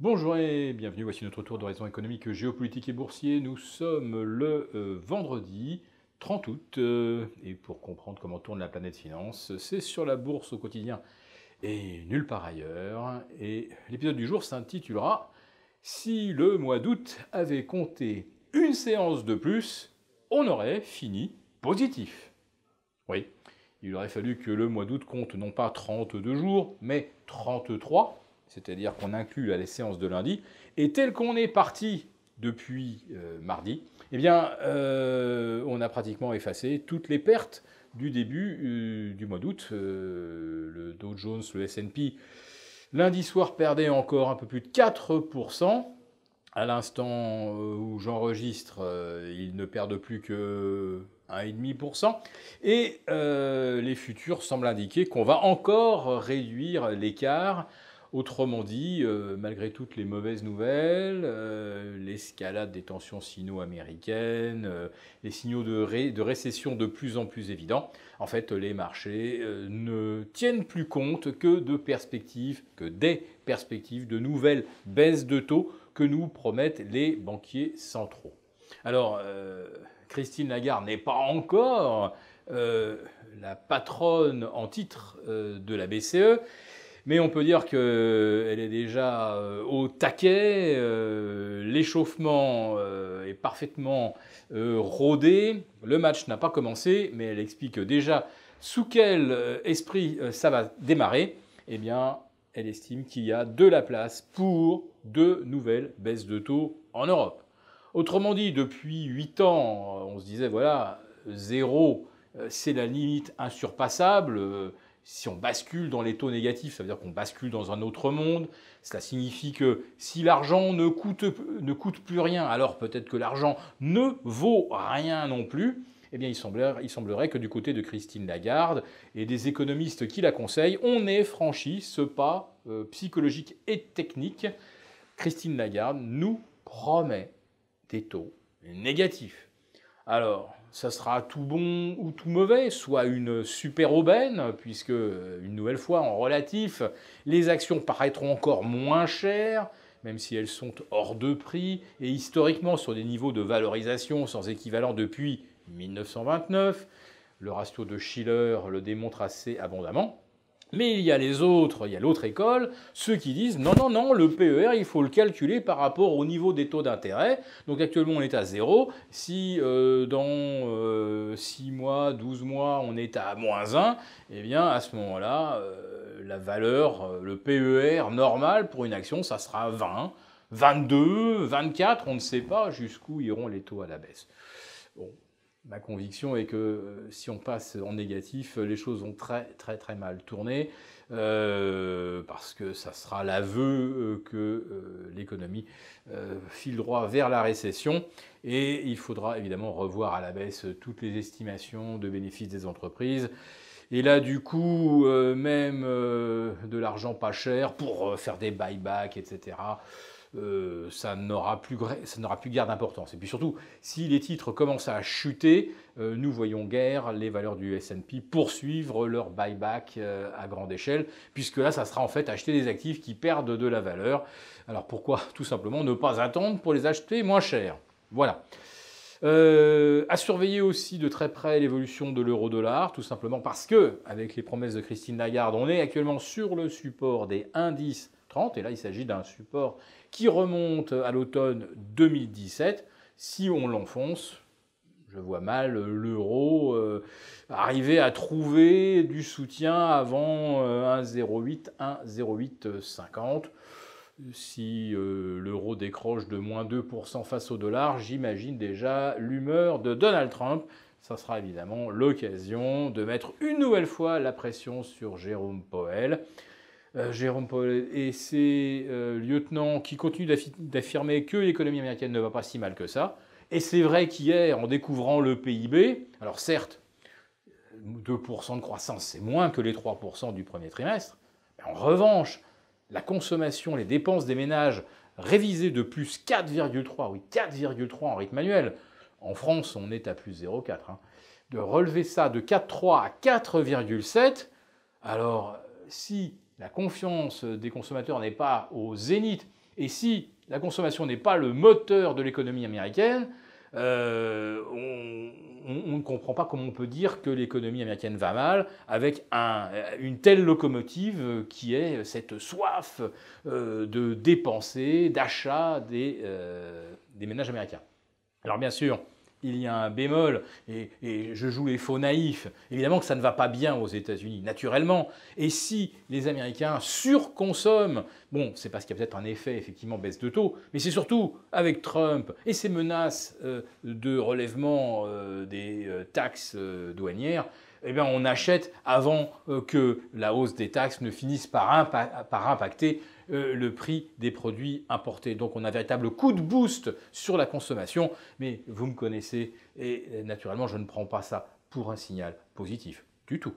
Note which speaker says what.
Speaker 1: Bonjour et bienvenue, voici notre tour d'horizon économique, géopolitique et boursier. Nous sommes le euh, vendredi 30 août euh, et pour comprendre comment tourne la planète finance, c'est sur la bourse au quotidien et nulle part ailleurs. Et l'épisode du jour s'intitulera Si le mois d'août avait compté une séance de plus, on aurait fini positif. Oui, il aurait fallu que le mois d'août compte non pas 32 jours, mais 33 c'est-à-dire qu'on inclut les séances de lundi, et tel qu'on est parti depuis euh, mardi, eh bien, euh, on a pratiquement effacé toutes les pertes du début euh, du mois d'août. le Dow Jones, le SP, lundi soir perdait encore un peu plus de 4%. À l'instant où j'enregistre, ils ne perdent plus que 1,5%. Et les futurs semblent indiquer qu'on va encore réduire l'écart Autrement dit, euh, malgré toutes les mauvaises nouvelles, euh, l'escalade des tensions sino-américaines, euh, les signaux de, de, récession de plus en plus évidents, en fait, les marchés ne tiennent plus compte que de perspectives, que des perspectives de nouvelles baisses de taux que nous promettent les banquiers centraux. Alors, Christine Lagarde n'est pas encore la patronne en titre de la BCE. Mais on peut dire qu'elle euh, est déjà euh, au taquet, euh, l'échauffement est parfaitement rodé, le match n'a pas commencé, mais elle explique déjà sous quel esprit ça va démarrer. Eh bien, elle estime qu'il y a de la place pour de nouvelles baisses de taux en Europe. Autrement dit, depuis 8 ans, on se disait, voilà, zéro, c'est la limite insurpassable si on bascule dans les taux négatifs, ça veut dire qu'on bascule dans un autre monde. Cela signifie que si l'argent ne coûte, ne coûte plus rien, alors peut-être que l'argent ne vaut rien non plus. Eh bien, il semblerait, que du côté de Christine Lagarde et des économistes qui la conseillent, on ait franchi ce pas euh, psychologique et technique. Christine Lagarde nous promet des taux négatifs. Alors, ça sera tout bon ou tout mauvais, soit une super aubaine, puisque, une nouvelle fois, en relatif, les actions paraîtront encore moins chères, même si elles sont hors de prix et historiquement sur des niveaux de valorisation sans équivalent depuis 1929. Le ratio de Schiller le démontre assez abondamment. Mais il y a les autres, il y a l'autre école, ceux qui disent non, non, non, le PER, il faut le calculer par rapport au niveau des taux d'intérêt. Donc actuellement, on est à zéro. Si euh, dans euh, 6 mois, 12 mois, on est à moins 1, eh bien à ce moment-là, euh, la valeur, euh, le PER normal pour une action, ça sera 20, 22, 24, on ne sait pas jusqu'où iront les taux à la baisse. Bon, Ma conviction est que euh, si on passe en négatif, euh, les choses vont très très très mal tourner, euh, parce que ça sera l'aveu que l'économie file droit vers la récession, et il faudra évidemment revoir à la baisse toutes les estimations de bénéfices des entreprises. Et là, du coup, même de l'argent pas cher pour faire des buybacks, etc. Euh, ça n'aura plus, guère d'importance. Et puis surtout, si les titres commencent à chuter, euh, nous voyons guère les valeurs du S&P poursuivre leur buyback euh, à grande échelle, puisque là, ça sera en fait acheter des actifs qui perdent de la valeur. Alors pourquoi tout simplement ne pas attendre pour les acheter moins cher Voilà. à surveiller aussi de très près l'évolution de l'euro-dollar, tout simplement parce que, avec les promesses de Christine Lagarde, on est actuellement sur le support des indices et là, il s'agit d'un support qui remonte à l'automne 2017. Si on l'enfonce, je vois mal euh, l'euro euh, arriver à trouver du soutien avant 1,08, euh, 1,0850. Si l'euro décroche de moins 2% face au dollar, j'imagine déjà l'humeur de Donald Trump. Ça sera évidemment l'occasion de mettre une nouvelle fois la pression sur Jérôme Powell. Euh, Jérôme Paul et ses euh, lieutenants qui continuent d'affirmer que l'économie américaine ne va pas si mal que ça. Et c'est vrai qu'hier, en découvrant le PIB, alors certes, 2% de croissance, c'est moins que les 3% du premier trimestre. Mais en revanche, la consommation, les dépenses des ménages révisées de plus 4,3, oui 4,3 en rythme annuel. En France, on est à plus 0,4. Hein, de relever ça de 4,3 à 4,7, alors si la confiance des consommateurs n'est pas au zénith, et si la consommation n'est pas le moteur de l'économie américaine, euh, on, ne comprend pas comment on peut dire que l'économie américaine va mal avec une telle locomotive qui est cette soif euh, de dépenser, d'achat euh, des ménages américains. Alors bien sûr, il y a un bémol et, je joue les faux naïfs. Évidemment que ça ne va pas bien aux États-Unis, naturellement. Et si les Américains surconsomment, bon, c'est parce qu'il y a peut-être un effet, effectivement, baisse de taux, mais c'est surtout avec Trump et ses menaces euh, de relèvement euh, des euh, taxes douanières eh on achète avant euh, que la hausse des taxes ne finisse par, par impacter euh, le prix des produits importés. Donc on a un véritable coup de boost sur la consommation, mais vous me connaissez et euh, naturellement je ne prends pas ça pour un signal positif du tout.